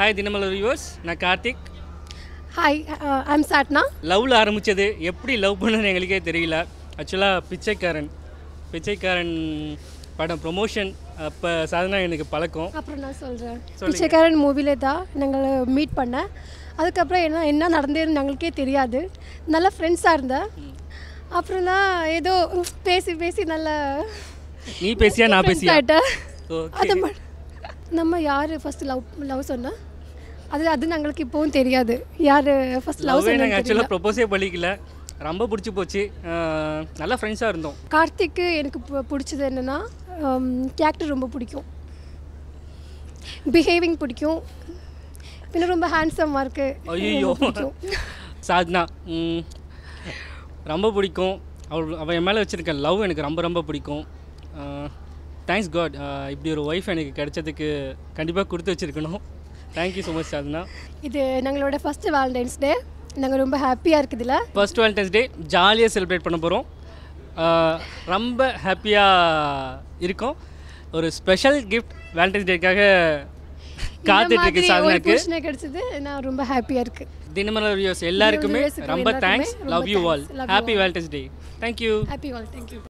hi Dinamalar viewers நான் Karthik hi I'm சாட்னா லவ்வில் ஆரம்பித்தது எப்படி லவ் பண்ணுன்னு எங்களுக்கே தெரியல ஆக்சுவலாக பிச்சைக்காரன் பிச்சைக்காரன் படம் ப்ரொமோஷன் அப்போ சாதனா எனக்கு பழக்கம் அப்புறம் நான் சொல்கிறேன் பிச்சைக்காரன் மூவிலே தான் நாங்கள் மீட் பண்ணேன் அதுக்கப்புறம் என்ன என்ன நடந்தேன்னு எங்களுக்கே தெரியாது நல்லா ஃப்ரெண்ட்ஸாக இருந்தேன் அப்புறம் தான் ஏதோ பேசி பேசி நல்லா நீ பேசியா நான் பேசியா அது நம்ம யார் ஃபஸ்ட்டு லவ் லவ் சொன்னால் அது அது நாங்களுக்கு இப்போவும் தெரியாது யார் ஃபர்ஸ்ட் லவ் நாங்கள் ஆக்சுவலாக ப்ரொப்போஸே பண்ணிக்கல ரொம்ப பிடிச்சி போச்சு நல்லா ஃப்ரெண்ட்ஸாக இருந்தோம் கார்த்திக்கு எனக்கு பிடிச்சது என்னென்னா கேரக்டர் ரொம்ப பிடிக்கும் பிஹேவிங் பிடிக்கும் பின்ன ரொம்ப ஹேண்ட்ஸமாக இருக்குது ஐயோ சாத்னா ரொம்ப பிடிக்கும் அவள் அவள் என் மேலே வச்சுருக்க லவ் எனக்கு ரொம்ப ரொம்ப பிடிக்கும் தேங்க்ஸ் காட் இப்படி ஒரு ஒய்ஃப் எனக்கு கிடைச்சதுக்கு கண்டிப்பாக கொடுத்து வச்சுருக்கணும் தேங்க்யூ ஸோ மச் சாதனா இது எங்களோட ஃபர்ஸ்ட் வேலண்டைன்ஸ் டே நாங்கள் ரொம்ப ஹாப்பியாக இருக்குதுல்ல ஃபர்ஸ்ட் வேலண்டைன்ஸ் டே ஜாலியாக செலிப்ரேட் பண்ண போகிறோம் ரொம்ப ஹாப்பியாக இருக்கும் ஒரு ஸ்பெஷல் கிஃப்ட் வேலண்டைன்ஸ் டேக்காக காத்துட்டு இருக்கு சாதனாக்கு கிடைச்சது நான் ரொம்ப ஹாப்பியாக இருக்கு தினமலர் வியூஸ் எல்லாருக்குமே ரொம்ப thanks love you all happy Valentine's Day thank you happy all thank you